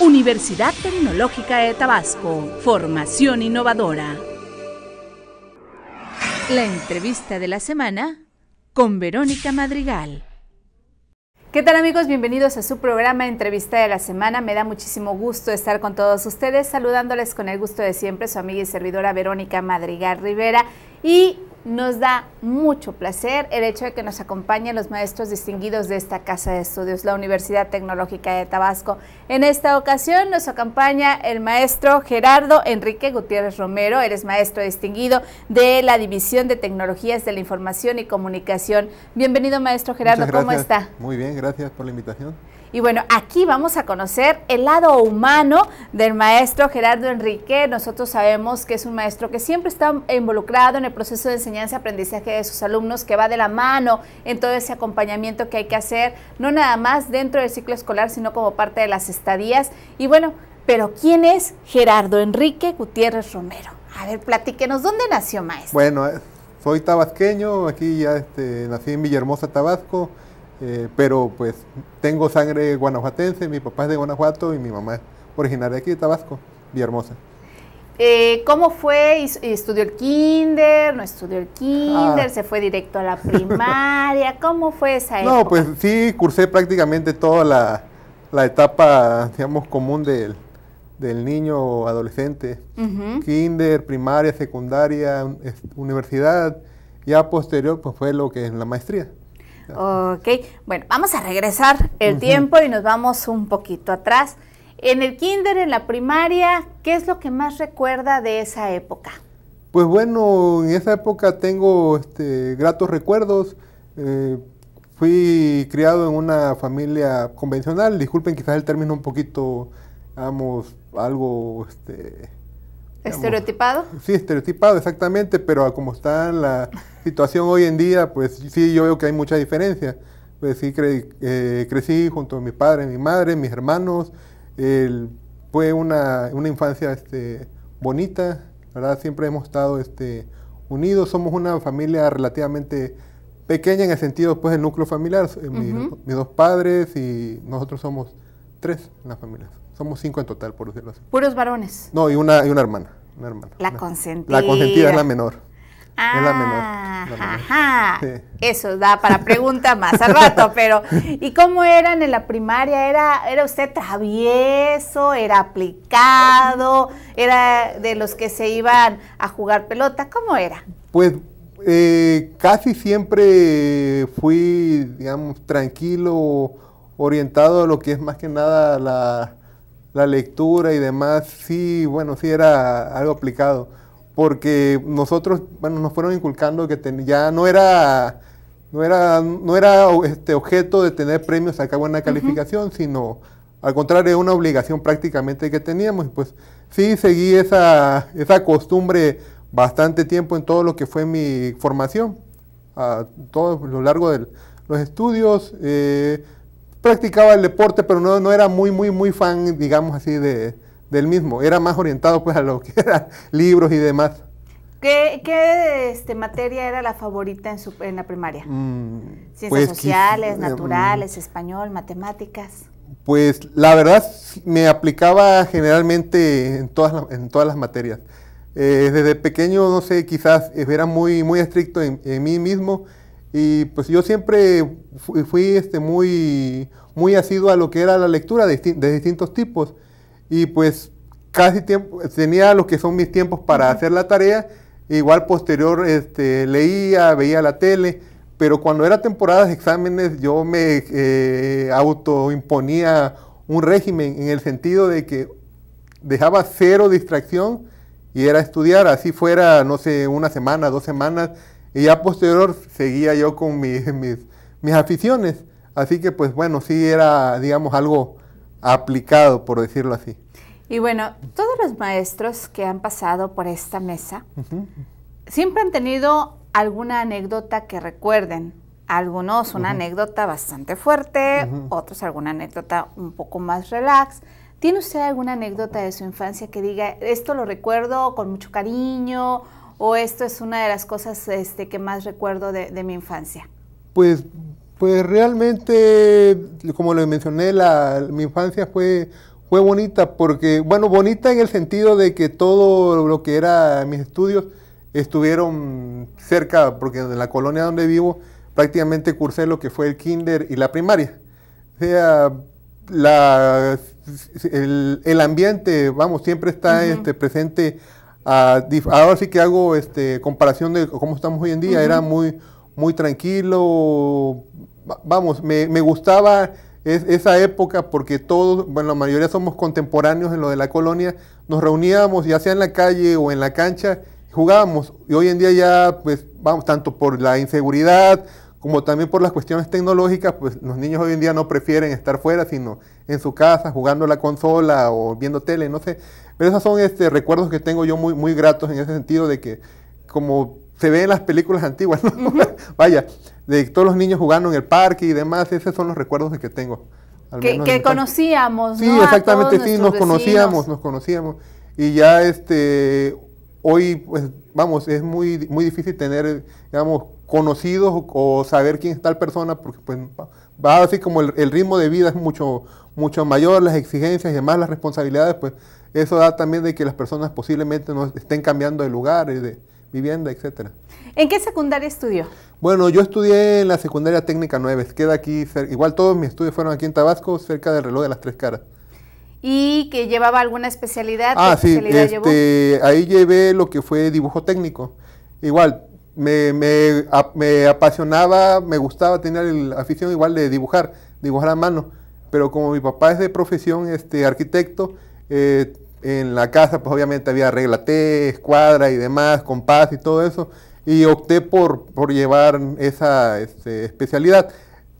Universidad Tecnológica de Tabasco, formación innovadora. La entrevista de la semana con Verónica Madrigal. ¿Qué tal amigos? Bienvenidos a su programa Entrevista de la Semana. Me da muchísimo gusto estar con todos ustedes, saludándoles con el gusto de siempre su amiga y servidora Verónica Madrigal Rivera. Y nos da mucho placer el hecho de que nos acompañen los maestros distinguidos de esta Casa de Estudios, la Universidad Tecnológica de Tabasco. En esta ocasión nos acompaña el maestro Gerardo Enrique Gutiérrez Romero, eres maestro distinguido de la División de Tecnologías de la Información y Comunicación. Bienvenido maestro Gerardo, ¿cómo está? Muy bien, gracias por la invitación. Y bueno, aquí vamos a conocer el lado humano del maestro Gerardo Enrique. Nosotros sabemos que es un maestro que siempre está involucrado en el proceso de enseñanza y aprendizaje de sus alumnos, que va de la mano en todo ese acompañamiento que hay que hacer, no nada más dentro del ciclo escolar, sino como parte de las estadías. Y bueno, pero ¿quién es Gerardo Enrique Gutiérrez Romero? A ver, platíquenos, ¿dónde nació maestro? Bueno, eh, soy tabasqueño, aquí ya este, nací en Villahermosa, Tabasco eh, pero pues tengo sangre guanajuatense, mi papá es de Guanajuato y mi mamá es originaria de aquí de Tabasco, Villahermosa. Eh, ¿Cómo fue? ¿Estudió el kinder? ¿No estudió el kinder? Ah. ¿Se fue directo a la primaria? ¿Cómo fue esa época? No, pues sí, cursé prácticamente toda la, la etapa, digamos, común del, del niño adolescente. Kinder, primaria, secundaria, universidad. Ya posterior, pues fue lo que es la maestría. Ok, bueno, vamos a regresar el tiempo y nos vamos un poquito atrás. En el kinder, en la primaria, ¿qué es lo que más recuerda de esa época? Pues bueno, en esa época tengo este, gratos recuerdos. Eh, fui criado en una familia convencional, disculpen quizás el término un poquito, vamos, algo este, ¿Estereotipado? Sí, estereotipado, exactamente, pero como está la situación hoy en día, pues sí, yo veo que hay mucha diferencia. Pues sí, eh, crecí junto a mi padre mi madre, mis hermanos. fue una, una, infancia este, bonita, ¿verdad? Siempre hemos estado este, unidos, somos una familia relativamente pequeña en el sentido pues, del núcleo familiar. Eh, mis, dos padres y nosotros somos tres en la familia. Somos cinco en total, por decirlo así. ¿Puros varones? No, y una, y una hermana. La consentida. La consentida es la menor. es la menor. Ah, ajá. Eso da para preguntas más al rato, pero ¿y cómo eran en la primaria? ¿Era, ¿Era usted travieso? ¿Era aplicado? ¿Era de los que se iban a jugar pelota? ¿Cómo era? Pues eh, casi siempre fui, digamos, tranquilo, orientado a lo que es más que nada la, la lectura y demás, sí, bueno, sí era algo aplicado, porque nosotros, bueno, nos fueron inculcando que ya no era, no era, no era este objeto de tener premios, sacar buena calificación, sino al contrario, una obligación prácticamente que teníamos, pues sí seguí esa, esa costumbre bastante tiempo en todo lo que fue mi formación, a todo lo largo de los estudios. Eh, practicaba el deporte, pero no, no era muy, muy, muy fan, digamos así, de, del mismo. Era más orientado pues a lo que eran libros y demás. ¿Qué, qué este, materia era la favorita en, su, en la primaria? Mm, Ciencias pues, sociales, eh, naturales, mm. español, matemáticas. Pues la verdad me aplicaba generalmente en todas, en todas las materias. Eh, desde pequeño, no sé, quizás era muy, muy estricto en, en mí mismo y pues yo siempre fui, este, muy, muy asiduo a lo que era la lectura de, distintos tipos. Y pues casi tenía lo que son mis tiempos para hacer la tarea. Igual posterior este, leía, veía la tele. Pero cuando era temporada de exámenes yo me eh, autoimponía un régimen en el sentido de que dejaba cero distracción y era estudiar, así fuera, no sé, una semana, dos semanas y ya posterior seguía yo con mis, mis aficiones. Así que pues bueno, sí era, digamos, algo aplicado, por decirlo así. Y bueno, todos los maestros que han pasado por esta mesa siempre han tenido alguna anécdota que recuerden. Algunos una anécdota bastante fuerte, otros alguna anécdota un poco más relax. ¿Tiene usted alguna anécdota de su infancia que diga, esto lo recuerdo con mucho cariño o esto es una de las cosas este, que más recuerdo de, mi infancia? Pues, pues realmente, como lo mencioné, la, mi infancia fue, fue bonita, porque, bueno, bonita en el sentido de que todo lo que era mis estudios estuvieron cerca, porque en la colonia donde vivo prácticamente cursé lo que fue el kinder y la primaria. O sea, la, el, ambiente, vamos, siempre está este, presente ahora sí que hago este, comparación de cómo estamos hoy en día, era muy, muy tranquilo, vamos, me, gustaba esa época porque todos, bueno, la mayoría somos contemporáneos en lo de la colonia, nos reuníamos ya sea en la calle o en la cancha, jugábamos y hoy en día ya, pues, vamos, tanto por la inseguridad, como también por las cuestiones tecnológicas, pues los niños hoy en día no prefieren estar fuera, sino en su casa jugando la consola o viendo tele, no sé. Pero esos son este, recuerdos que tengo yo muy, muy gratos en ese sentido de que como se ve en las películas antiguas, vaya, de todos los niños jugando en el parque y demás, esos son los recuerdos que tengo. que, que conocíamos, Sí, exactamente, sí, nos conocíamos, nos conocíamos. Y ya este, hoy, pues, vamos, es muy, muy difícil tener, digamos, conocidos o, saber quién es tal persona, porque pues va así como el, ritmo de vida es mucho, mucho mayor, las exigencias y demás, las responsabilidades, pues eso da también de que las personas posiblemente no estén cambiando de lugar, de vivienda, etcétera. ¿En qué secundaria estudió? Bueno, yo estudié en la secundaria técnica 9, queda aquí, igual todos mis estudios fueron aquí en Tabasco, cerca del reloj de las tres caras. ¿Y que llevaba alguna especialidad? Ah, sí, este, ahí llevé lo que fue dibujo técnico. Igual, me, me, apasionaba, me gustaba, tener la afición igual de dibujar, dibujar a mano. Pero como mi papá es de profesión este, arquitecto, eh, en la casa, pues obviamente había regla T, escuadra y demás, compás y todo eso, y opté por, por llevar esa este, especialidad.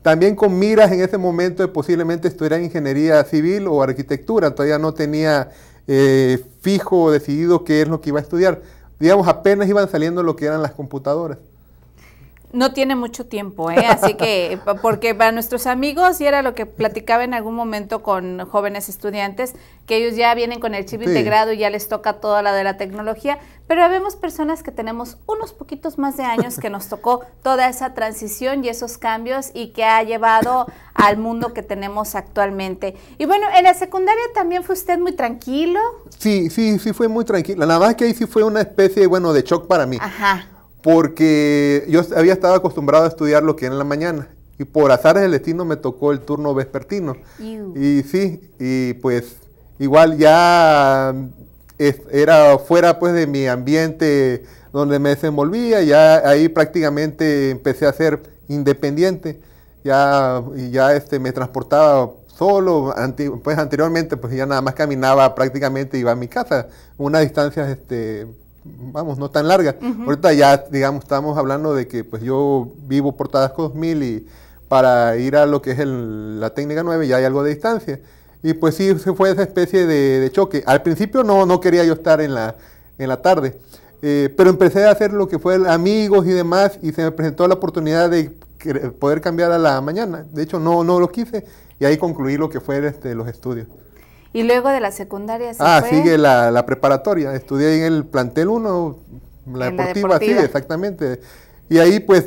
También con miras en ese momento de posiblemente estudiar ingeniería civil o arquitectura, todavía no tenía eh, fijo o decidido qué es lo que iba a estudiar. Digamos, apenas iban saliendo lo que eran las computadoras. No tiene mucho tiempo, ¿eh? así que, porque para nuestros amigos, y era lo que platicaba en algún momento con jóvenes estudiantes, que ellos ya vienen con el chip integrado y ya les toca toda la de la tecnología, pero vemos personas que tenemos unos poquitos más de años que nos tocó toda esa transición y esos cambios y que ha llevado al mundo que tenemos actualmente. Y bueno, en la secundaria también fue usted muy tranquilo. Sí, sí, sí, fue muy tranquilo. La verdad es que ahí sí fue una especie, bueno, de shock para mí. Ajá porque yo había estado acostumbrado a estudiar lo que era en la mañana y por azar del destino me tocó el turno vespertino. Y sí, y pues igual ya era fuera pues de mi ambiente donde me desenvolvía, ya ahí prácticamente empecé a ser independiente, ya, ya este, me transportaba solo, pues anteriormente pues ya nada más caminaba prácticamente, iba a mi casa, unas distancias este, vamos, no tan larga. Ahorita ya, digamos, estamos hablando de que pues yo vivo por Tabasco 2000 y para ir a lo que es la técnica 9 ya hay algo de distancia. Y pues sí, se fue esa especie de, choque. Al principio no, no quería yo estar en la, en la tarde, eh, pero empecé a hacer lo que fue amigos y demás y se me presentó la oportunidad de poder cambiar a la mañana. De hecho, no, no lo quise y ahí concluí lo que fue este, los estudios. Y luego de la secundaria se Ah, sigue la, la, preparatoria. Estudié en el plantel 1, la, deportiva, sí, exactamente. Y ahí pues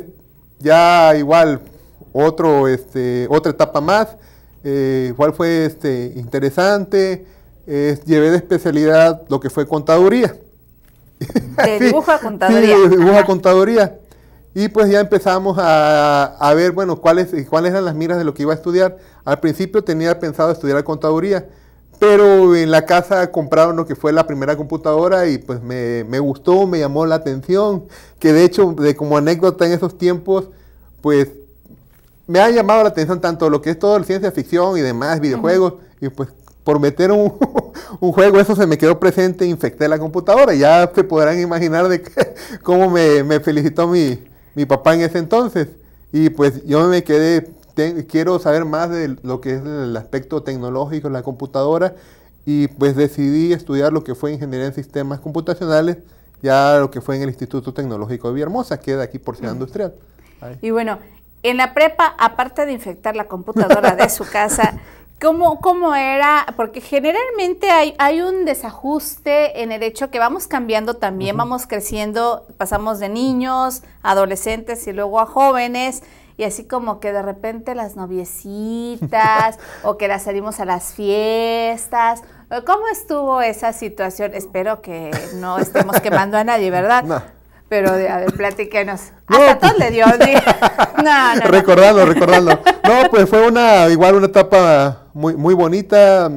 ya igual otro, este, otra etapa más. Eh, igual fue este, interesante. llevé de especialidad lo que fue contaduría. De dibujo a contaduría. dibujo a contaduría. Y pues ya empezamos a, a ver, bueno, cuáles, cuáles eran las miras de lo que iba a estudiar. Al principio tenía pensado estudiar contaduría pero en la casa compraron lo que fue la primera computadora y pues me, gustó, me llamó la atención, que de hecho, de como anécdota en esos tiempos, pues me ha llamado la atención tanto lo que es todo ciencia ficción y demás, videojuegos, y pues por meter un, juego, eso se me quedó presente, infecté la computadora. Ya se podrán imaginar de cómo me, felicitó mi, mi, papá en ese entonces. Y pues yo me quedé quiero saber más de lo que es el aspecto tecnológico en la computadora y pues decidí estudiar lo que fue ingeniería en sistemas computacionales, ya lo que fue en el Instituto Tecnológico de Villahermosa, que de aquí por Ciudad Industrial. Y bueno, en la prepa, aparte de infectar la computadora de su casa, ¿Cómo, ¿Cómo, era? Porque generalmente hay, hay, un desajuste en el hecho que vamos cambiando también, vamos creciendo, pasamos de niños, adolescentes y luego a jóvenes y así como que de repente las noviecitas o que las salimos a las fiestas. ¿Cómo estuvo esa situación? Espero que no estemos quemando a nadie, ¿verdad? No. Pero a ver, platíquenos. Hasta pues, todos le dio. no, no, recordando, recordando. No, pues fue una igual una etapa muy muy bonita.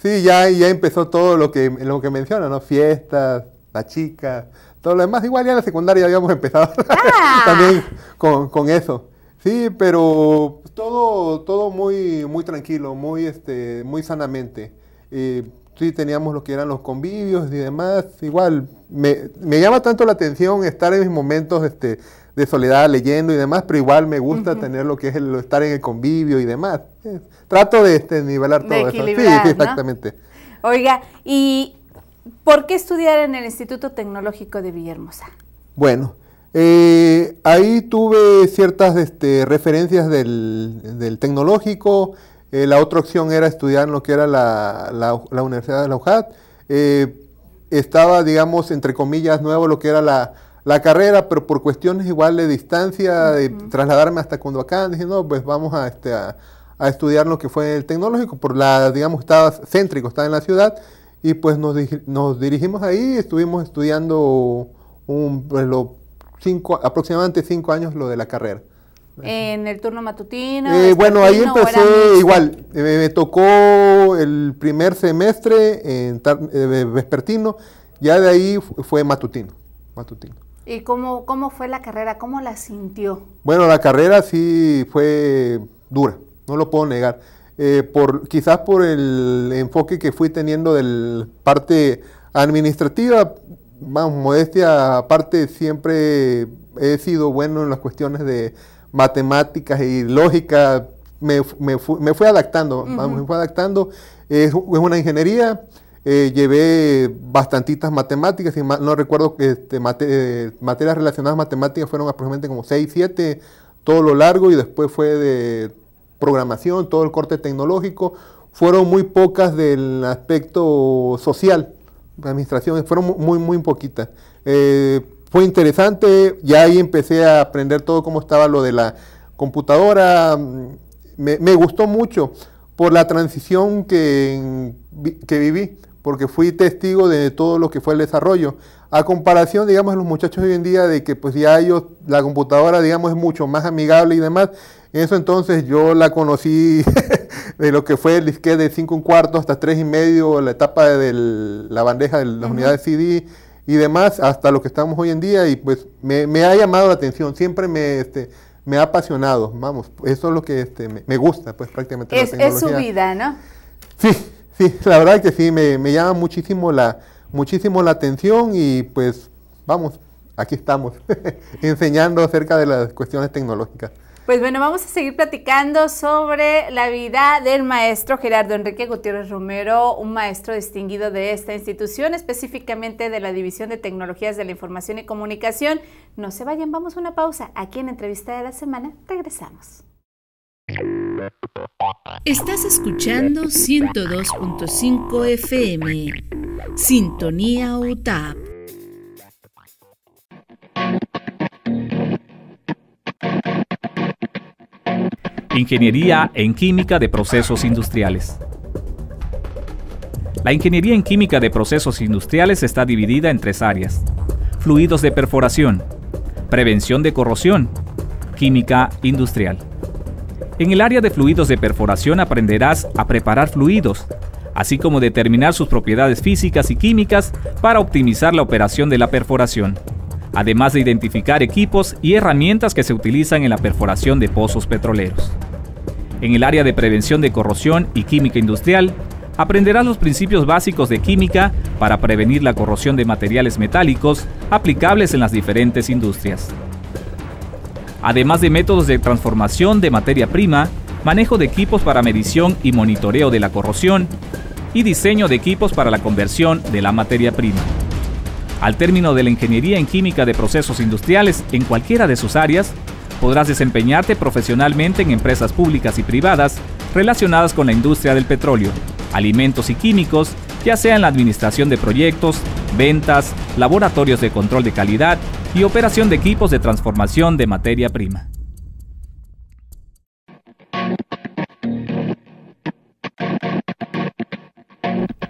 Sí, ya, ya empezó todo lo que lo que menciona, ¿no? Fiestas, la chica, todo lo demás. Igual ya en la secundaria habíamos empezado ah. también con, con eso. Sí, pero todo, todo muy, muy tranquilo, muy, este, muy sanamente. Eh, sí, teníamos lo que eran los convivios y demás. Igual, me, llama tanto la atención estar en mis momentos este, de soledad leyendo y demás, pero igual me gusta tener lo que es el estar en el convivio y demás. Eh, trato de este, nivelar todo eso. Sí, exactamente. Oiga, ¿y por qué estudiar en el Instituto Tecnológico de Villahermosa? Bueno, eh, ahí tuve ciertas este, referencias del, tecnológico, eh, la otra opción era estudiar lo que era la, Universidad de la UJAT. Eh, estaba, digamos, entre comillas, nuevo lo que era la, carrera, pero por cuestiones igual de distancia, de trasladarme hasta acá, dije, no, pues vamos este, a, estudiar lo que fue el tecnológico, por la, digamos, estaba céntrico, estaba en la ciudad, y pues nos, dirigimos ahí, estuvimos estudiando un, pues, lo aproximadamente cinco años lo de la carrera. ¿En el turno matutino? Eh, este bueno, ahí empecé igual. Eh, me tocó el primer semestre en eh, vespertino, ya de ahí fue matutino. matutino. ¿Y cómo, cómo fue la carrera? ¿Cómo la sintió? Bueno, la carrera sí fue dura, no lo puedo negar. por, quizás por el enfoque que fui teniendo de parte administrativa, vamos, modestia aparte, siempre he sido bueno en las cuestiones de matemáticas y lógica. Me, me, fui adaptando, adaptando. Es, una ingeniería. Eh, llevé bastantitas matemáticas, no recuerdo que este, materias relacionadas a matemáticas fueron aproximadamente como 6, 7, todo lo largo, y después fue de programación, todo el corte tecnológico. Fueron muy pocas del aspecto social, administración, fueron muy, muy poquitas. Eh, fue interesante, ya ahí empecé a aprender todo cómo estaba lo de la computadora, mm, me, gustó mucho por la transición que, mm, que viví, porque fui testigo de todo lo que fue el desarrollo. A comparación, digamos, los muchachos hoy en día de que pues ya ellos, la computadora, digamos, es mucho más amigable y demás, eso entonces yo la conocí de lo que fue el disquete de 5 un cuarto hasta 3 y medio, la etapa de la bandeja de las unidad de unidades CD y demás, hasta lo que estamos hoy en día y pues me, ha llamado la atención, siempre me, este, me ha apasionado, vamos, eso es lo que este, me, gusta pues prácticamente. Es, su vida, ¿no? Sí, sí, la verdad que sí, me, me llama muchísimo la, muchísimo la atención y pues vamos, aquí estamos enseñando acerca de las cuestiones tecnológicas. Pues bueno, vamos a seguir platicando sobre la vida del maestro Gerardo Enrique Gutiérrez Romero, un maestro distinguido de esta institución, específicamente de la División de Tecnologías de la Información y Comunicación. No se vayan, vamos a una pausa. Aquí en Entrevista de la Semana regresamos. Estás escuchando 102.5 FM, Sintonía UTAP. Ingeniería en Química de Procesos Industriales. La ingeniería en química de procesos industriales está dividida en tres áreas. Fluidos de perforación, prevención de corrosión, química industrial. En el área de fluidos de perforación aprenderás a preparar fluidos, así como determinar sus propiedades físicas y químicas para optimizar la operación de la perforación además de identificar equipos y herramientas que se utilizan en la perforación de pozos petroleros. En el área de prevención de corrosión y química industrial, aprenderás los principios básicos de química para prevenir la corrosión de materiales metálicos aplicables en las diferentes industrias. Además de métodos de transformación de materia prima, manejo de equipos para medición y monitoreo de la corrosión y diseño de equipos para la conversión de la materia prima. Al término de la ingeniería en química de procesos industriales en cualquiera de sus áreas, podrás desempeñarte profesionalmente en empresas públicas y privadas relacionadas con la industria del petróleo, alimentos y químicos, ya sea en la administración de proyectos, ventas, laboratorios de control de calidad y operación de equipos de transformación de materia prima.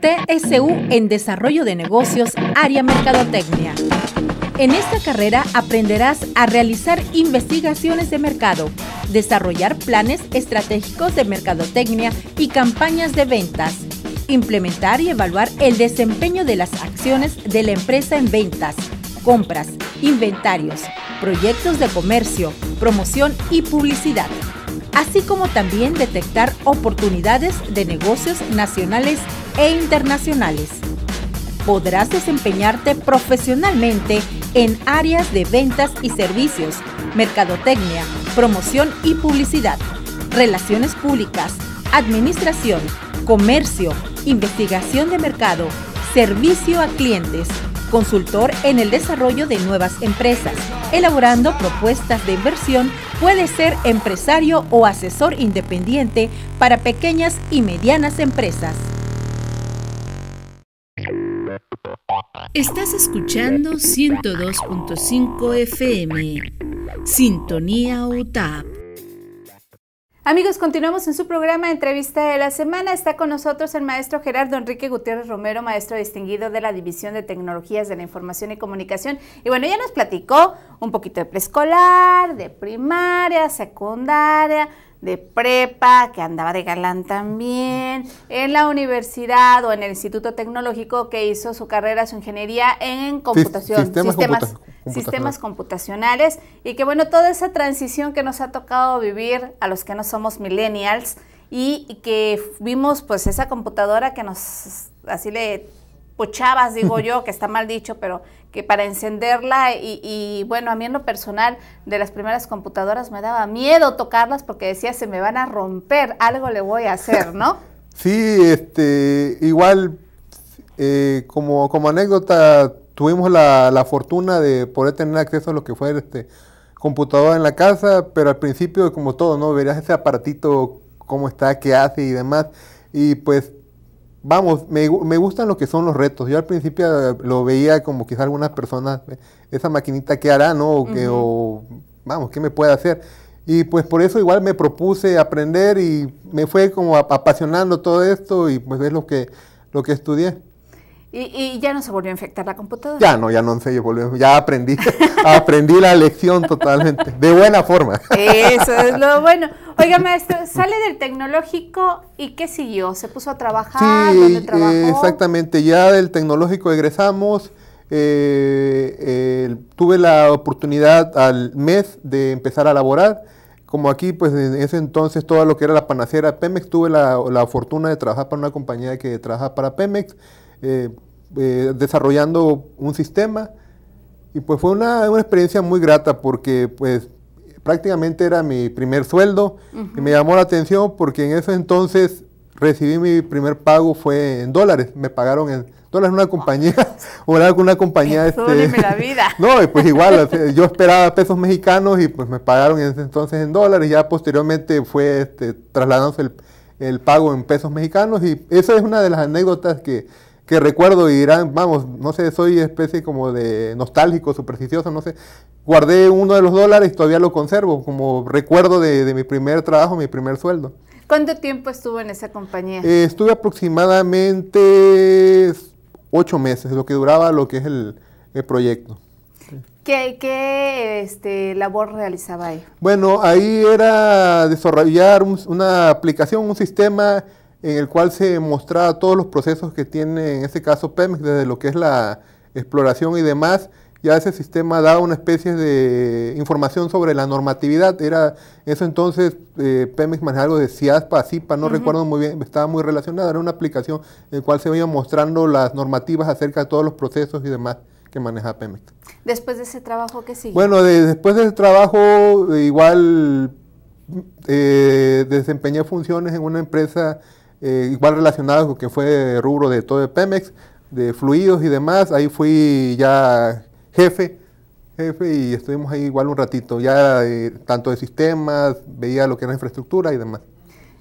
TSU en Desarrollo de Negocios, área Mercadotecnia. En esta carrera aprenderás a realizar investigaciones de mercado, desarrollar planes estratégicos de mercadotecnia y campañas de ventas, implementar y evaluar el desempeño de las acciones de la empresa en ventas, compras, inventarios, proyectos de comercio, promoción y publicidad, así como también detectar oportunidades de negocios nacionales e internacionales. Podrás desempeñarte profesionalmente en áreas de ventas y servicios, mercadotecnia, promoción y publicidad, relaciones públicas, administración, comercio, investigación de mercado, servicio a clientes, consultor en el desarrollo de nuevas empresas, elaborando propuestas de inversión, puede ser empresario o asesor independiente para pequeñas y medianas empresas. Estás escuchando 102.5 FM, Sintonía UTAP. Amigos, continuamos en su programa Entrevista de la Semana. Está con nosotros el maestro Gerardo Enrique Gutiérrez Romero, maestro distinguido de la División de Tecnologías de la Información y Comunicación. Y bueno, ya nos platicó un poquito de preescolar, de primaria, secundaria, de prepa, que andaba de galán también, en la universidad o en el Instituto Tecnológico que hizo su carrera, su ingeniería en computación, sistemas, computacionales. y que bueno, toda esa transición que nos ha tocado vivir a los que no somos millennials y que vimos pues esa computadora que nos así le chavas, digo yo, que está mal dicho, pero que para encenderla y, bueno, a mí en lo personal de las primeras computadoras me daba miedo tocarlas porque decía, se me van a romper, algo le voy a hacer, ¿no? sí, este, igual eh, como, como anécdota tuvimos la, la, fortuna de poder tener acceso a lo que fue este computadora en la casa, pero al principio como todo, ¿no? Verías ese aparatito, cómo está, qué hace y demás. Y pues vamos, me, me, gustan lo que son los retos. Yo al principio eh, lo veía como quizás algunas personas, eh, esa maquinita que hará, ¿no? O, que, o, vamos, ¿qué me puede hacer? Y pues por eso igual me propuse aprender y me fue como apasionando todo esto y pues es lo que, lo que estudié. Y, ya no se volvió a infectar la computadora. Ya no, ya no se volvió. Ya aprendí, aprendí la lección totalmente, de buena forma. Eso es lo bueno. Oiga, maestro, sale del tecnológico y ¿qué siguió? ¿Se puso a trabajar? Sí, eh, trabajó? exactamente. Ya del tecnológico egresamos. Eh, tuve la oportunidad al mes de empezar a laborar. Como aquí, pues en ese entonces todo lo que era la panacera Pemex, tuve la, la fortuna de trabajar para una compañía que trabaja para Pemex. Eh, eh, desarrollando un sistema. Y pues fue una, experiencia muy grata porque pues prácticamente era mi primer sueldo y me llamó la atención porque en ese entonces recibí mi primer pago fue en dólares, me pagaron en dólares en una compañía, o era una compañía este, la vida. no, pues igual, yo esperaba pesos mexicanos y pues me pagaron en ese entonces en dólares, ya posteriormente fue este, trasladándose el pago en pesos mexicanos y esa es una de las anécdotas que que recuerdo y dirán, vamos, no sé, soy especie como de nostálgico, supersticioso, no sé. Guardé uno de los dólares y todavía lo conservo como recuerdo de, mi primer trabajo, mi primer sueldo. ¿Cuánto tiempo estuvo en esa compañía? Eh, estuve aproximadamente ocho meses, lo que duraba lo que es el, proyecto. ¿Qué, qué este, labor realizaba ahí? Bueno, ahí era desarrollar una aplicación, un sistema en el cual se mostraba todos los procesos que tiene, en este caso, Pemex, desde lo que es la exploración y demás. Ya ese sistema daba una especie de información sobre la normatividad. Era eso entonces, eh, Pemex manejaba algo de CIASPA, CIPA, no recuerdo muy bien, estaba muy relacionada Era una aplicación en la cual se iban mostrando las normativas acerca de todos los procesos y demás que maneja Pemex. Después de ese trabajo, ¿qué sigue? Bueno, después de ese trabajo, igual eh, desempeñé funciones en una empresa eh, igual relacionado con que fue rubro de todo de Pemex, de fluidos y demás. Ahí fui ya jefe, jefe y estuvimos ahí igual un ratito, ya eh, tanto de sistemas, veía lo que era infraestructura y demás.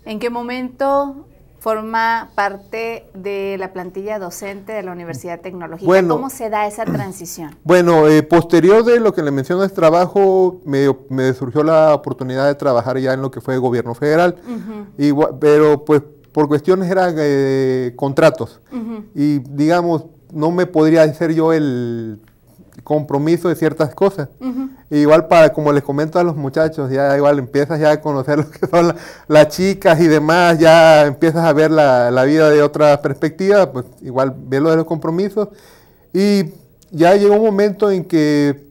¿En qué momento forma parte de la plantilla docente de la Universidad Tecnológica. ¿Cómo se da esa transición? Bueno, eh, posterior de lo que le menciono es trabajo, me, surgió la oportunidad de trabajar ya en lo que fue gobierno federal, y, pero pues por cuestiones eran eh, contratos. Y digamos, no me podría hacer yo el compromiso de ciertas cosas. Igual para, como les comento a los muchachos, ya igual empiezas ya a conocer lo que son las chicas y demás, ya empiezas a ver la, vida de otra perspectiva, pues igual ves lo de los compromisos. Y ya llegó un momento en que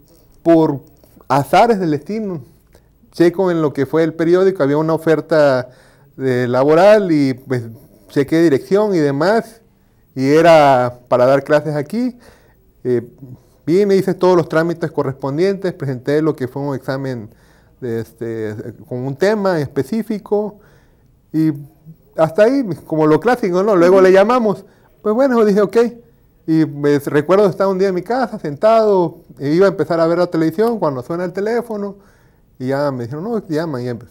por azares del destino, checo en lo que fue el periódico, había una oferta de laboral y pues chequé dirección y demás. Y era para dar clases aquí. Eh, vine, hice todos los trámites correspondientes, presenté lo que fue un examen este, con un tema específico. Y hasta ahí, como lo clásico, ¿no? Luego le llamamos. Pues bueno, yo dije, ok. Y me pues, recuerdo estar un día en mi casa, sentado, e iba a empezar a ver la televisión cuando suena el teléfono y ya me dijeron, no, ya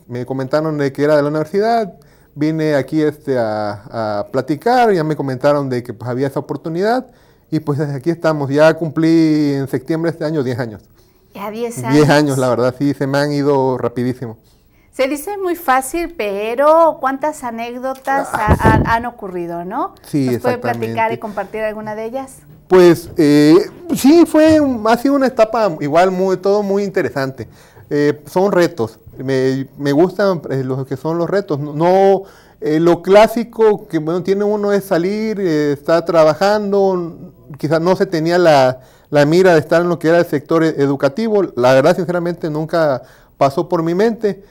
me comentaron de que era de la universidad, vine aquí este, a, a platicar, ya me comentaron de que pues, había esa oportunidad y pues aquí estamos, ya cumplí en septiembre de este año 10 años. Ya 10 años. 10 años, la verdad, sí, se me han ido rapidísimo. Se dice muy fácil, pero cuántas anécdotas ah. han ocurrido, ¿no? Sí, ¿Nos puede platicar y compartir alguna de ellas? Pues eh, sí, fue, ha sido una etapa igual muy, todo muy interesante. Eh, son retos. Me, gustan eh, los que son los retos. No, eh, lo clásico que bueno, tiene uno es salir, estar trabajando, quizás no se tenía la, mira de estar en lo que era el sector e, educativo. La verdad, sinceramente, nunca pasó por mi mente,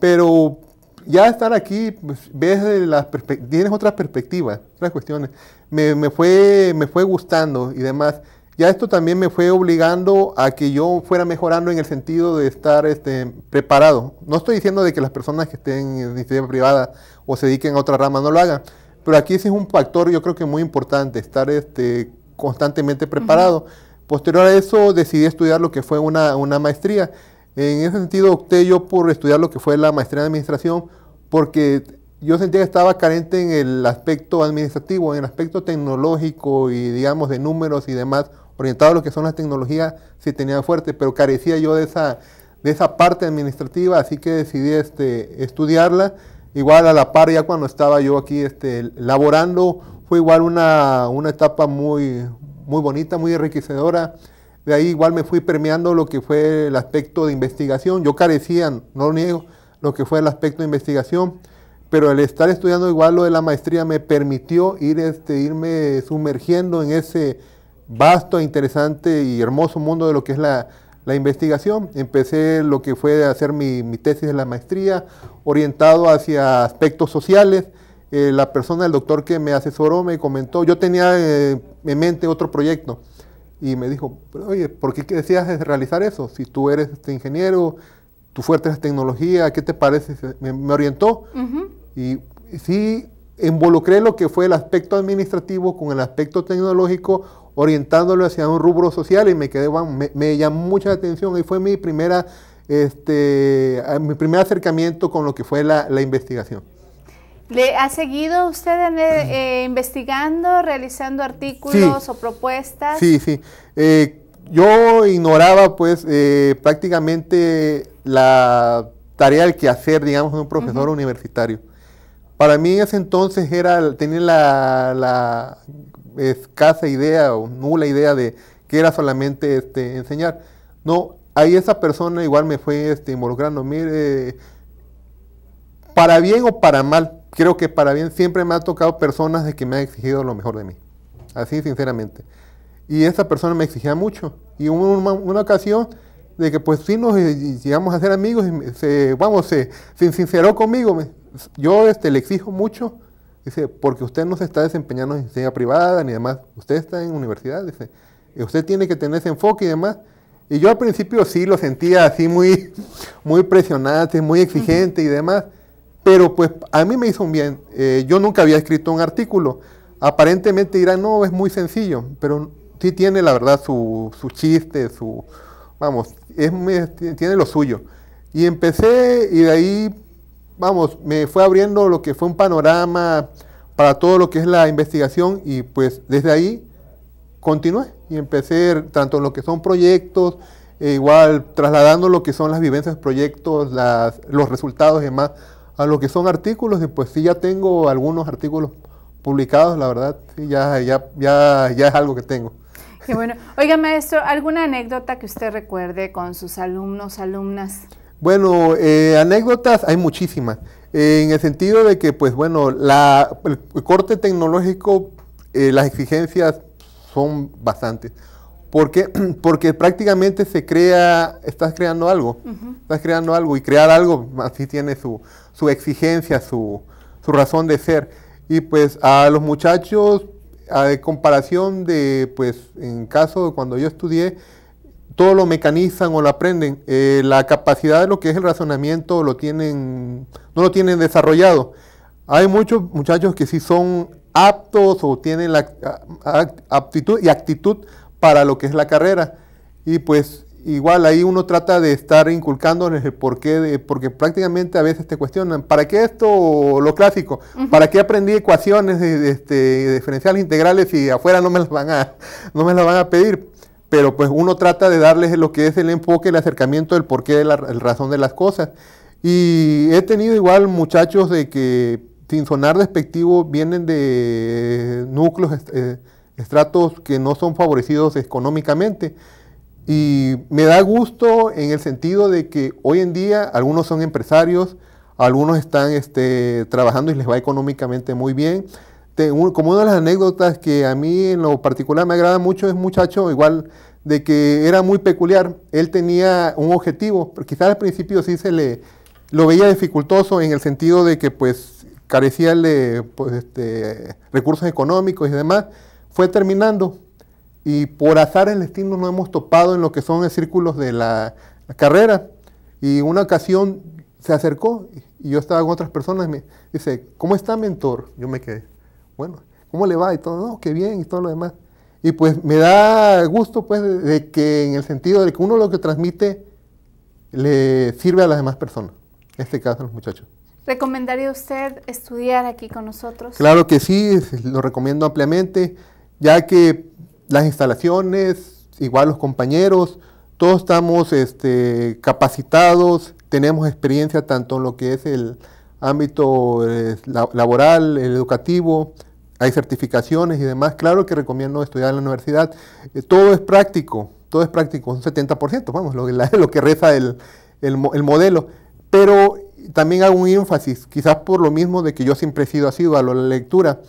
pero ya estar aquí, pues, ves las tienes otras perspectivas, otras cuestiones. Me, me, fue, me fue gustando y demás ya esto también me fue obligando a que yo fuera mejorando en el sentido de estar este, preparado. No estoy diciendo de que las personas que estén en institución privada o se dediquen a otra rama no lo hagan, pero aquí sí es un factor yo creo que muy importante, estar este, constantemente preparado. Posterior a eso decidí estudiar lo que fue una, una maestría. En ese sentido opté yo por estudiar lo que fue la maestría de administración porque yo sentía que estaba carente en el aspecto administrativo, en el aspecto tecnológico y digamos de números y demás, orientado a lo que son las tecnologías, sí tenía fuerte, pero carecía yo de esa, de esa parte administrativa, así que decidí este, estudiarla. Igual a la par, ya cuando estaba yo aquí este, laborando, fue igual una, etapa muy, muy bonita, muy enriquecedora. De ahí igual me fui permeando lo que fue el aspecto de investigación. Yo carecía, no lo niego, lo que fue el aspecto de investigación, pero el estar estudiando igual lo de la maestría me permitió ir, este, irme sumergiendo en ese vasto, interesante y hermoso mundo de lo que es la, investigación. Empecé lo que fue hacer mi, tesis de la maestría, orientado hacia aspectos sociales. Eh, la persona, el doctor que me asesoró, me comentó, yo tenía eh, en mente otro proyecto y me dijo, oye, ¿por qué decías realizar eso? Si tú eres este ingeniero, tu fuerte es tecnología, ¿qué te parece? Me, orientó y sí involucré lo que fue el aspecto administrativo con el aspecto tecnológico orientándolo hacia un rubro social y me quedé, me, llamó mucha atención y fue mi primera, este, mi primer acercamiento con lo que fue la, investigación. ¿Le ha seguido usted eh, eh, investigando, realizando artículos o propuestas? Sí, sí. Eh, yo ignoraba pues prácticamente la tarea que quehacer, digamos, de un profesor universitario. Para mí en ese entonces era, tenía la escasa idea o nula idea de que era solamente este, enseñar. No, ahí esa persona igual me fue este, involucrando. Mire, para bien o para mal, creo que para bien siempre me han tocado personas de que me han exigido lo mejor de mí. Así, sinceramente. Y esa persona me exigía mucho. Y hubo una, ocasión de que pues sí nos eh, llegamos a ser amigos y se, vamos, se, se sinceró conmigo. Yo este, le exijo mucho Dice, porque usted no se está desempeñando en enseñanza privada ni demás, usted está en universidad, dice, usted tiene que tener ese enfoque y demás. Y yo al principio sí lo sentía así muy, muy presionante, muy exigente y demás, pero pues a mí me hizo un bien. Eh, yo nunca había escrito un artículo. Aparentemente dirán, no, es muy sencillo, pero sí tiene la verdad su, chiste, su, vamos, es, tiene lo suyo. Y empecé y de ahí vamos, me fue abriendo lo que fue un panorama para todo lo que es la investigación y pues desde ahí continué y empecé tanto en lo que son proyectos, e igual trasladando lo que son las vivencias, proyectos, los resultados y demás a lo que son artículos y pues sí ya tengo algunos artículos publicados, la verdad, ya, ya, ya, ya es algo que tengo. Qué bueno. Oiga, maestro, ¿alguna anécdota que usted recuerde con sus alumnos, alumnas? Bueno, eh, anécdotas hay muchísimas, en el sentido de que, pues bueno, la, el corte tecnológico, eh, las exigencias son bastantes. porque Porque prácticamente se crea, estás creando algo, estás creando algo y crear algo así tiene su, su exigencia, su, su razón de ser. Y pues a los muchachos, a comparación de, pues en caso de cuando yo estudié, todo lo mecanizan o lo aprenden. Eh, la capacidad de lo que es el razonamiento lo tienen, no lo tienen desarrollado. Hay muchos muchachos que sí son aptos o tienen la aptitud y actitud para lo que es la carrera. Y pues igual ahí uno trata de estar inculcándoles el porqué, de, porque prácticamente a veces te cuestionan, ¿para qué esto lo clásico? ¿Para qué aprendí ecuaciones de, este, diferenciales integrales si afuera no me las van a, no me las van a pedir? pero pues uno trata de darles lo que es el enfoque, el acercamiento, el porqué, la razón de las cosas. Y he tenido igual muchachos de que, sin sonar despectivo, vienen de núcleos, eh, estratos que no son favorecidos económicamente. Y me da gusto en el sentido de que hoy en día algunos son empresarios, algunos están este, trabajando y les va económicamente muy bien como una de las anécdotas que a mí en lo particular me agrada mucho es muchacho igual de que era muy peculiar, él tenía un objetivo, quizás al principio sí se le lo veía dificultoso en el sentido de que pues carecía de pues, este, recursos económicos y demás, fue terminando y por azar el destino nos hemos topado en lo que son los círculos de la, la carrera y una ocasión se acercó y yo estaba con otras personas y me dice, ¿cómo está mentor? Yo me quedé bueno, ¿cómo le va? Y todo, no, qué bien y todo lo demás. Y pues me da gusto pues de, que en el sentido de que uno lo que transmite le sirve a las demás personas, en este caso a los muchachos. ¿Recomendaría usted estudiar aquí con nosotros? Claro que sí, lo recomiendo ampliamente, ya que las instalaciones, igual los compañeros, todos estamos este, capacitados, tenemos experiencia tanto en lo que es el ámbito eh, laboral, el educativo, hay certificaciones y demás. Claro que recomiendo estudiar en la universidad. Eh, todo es práctico, todo es práctico, un 70%, vamos, lo, la, lo que reza el, modelo. Pero también hago un énfasis, quizás por lo mismo de que yo siempre he sido así a la lectura,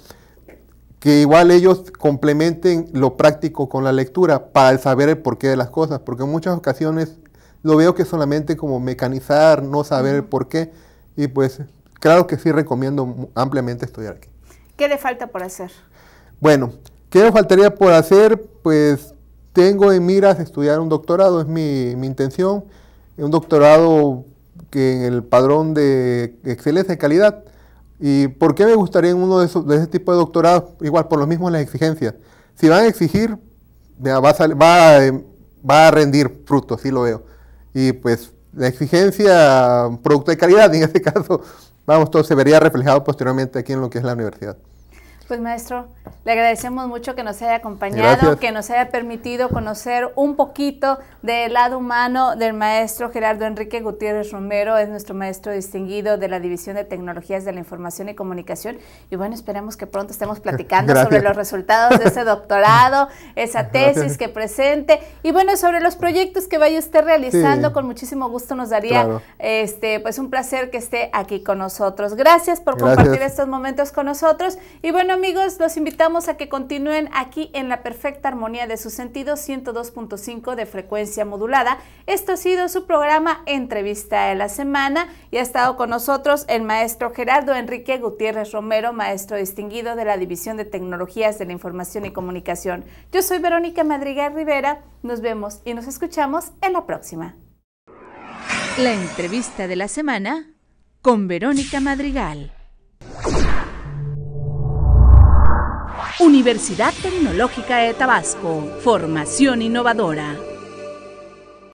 que igual ellos complementen lo práctico con la lectura para saber el porqué de las cosas, porque en muchas ocasiones lo veo que solamente como mecanizar, no saber el porqué, y pues claro que sí recomiendo ampliamente estudiar aquí. ¿Qué le falta por hacer? Bueno, ¿qué le faltaría por hacer? Pues tengo en miras estudiar un doctorado, es mi, mi intención, un doctorado que en el padrón de excelencia y calidad. ¿Y por qué me gustaría en uno de, esos, ese tipo de doctorados? Igual, por lo mismo las exigencias. Si van a exigir, va, a va, va a rendir frutos, así lo veo. Y pues la exigencia, producto de calidad en este caso, vamos, todo se vería reflejado posteriormente aquí en lo que es la universidad. Pues maestro, le agradecemos mucho que nos haya acompañado, que nos haya permitido conocer un poquito del lado humano del maestro Gerardo Enrique Gutiérrez Romero, es nuestro maestro distinguido de la División de Tecnologías de la Información y Comunicación. Y bueno, esperamos que pronto estemos platicando sobre los resultados de ese doctorado, esa tesis que presente y bueno, sobre los proyectos que vaya usted realizando, con muchísimo gusto nos daría este pues un placer que esté aquí con nosotros. Gracias por compartir estos momentos con nosotros y bueno, amigos, los invitamos a que continúen aquí en la perfecta armonía de sus sentidos 102.5 de frecuencia modulada. Esto ha sido su programa Entrevista de la Semana y ha estado con nosotros el maestro Gerardo Enrique Gutiérrez Romero, maestro distinguido de la División de Tecnologías de la Información y Comunicación. Yo soy Verónica Madrigal Rivera, nos vemos y nos escuchamos en la próxima. La entrevista de la semana con Verónica Madrigal. Universidad Tecnológica de Tabasco. Formación innovadora.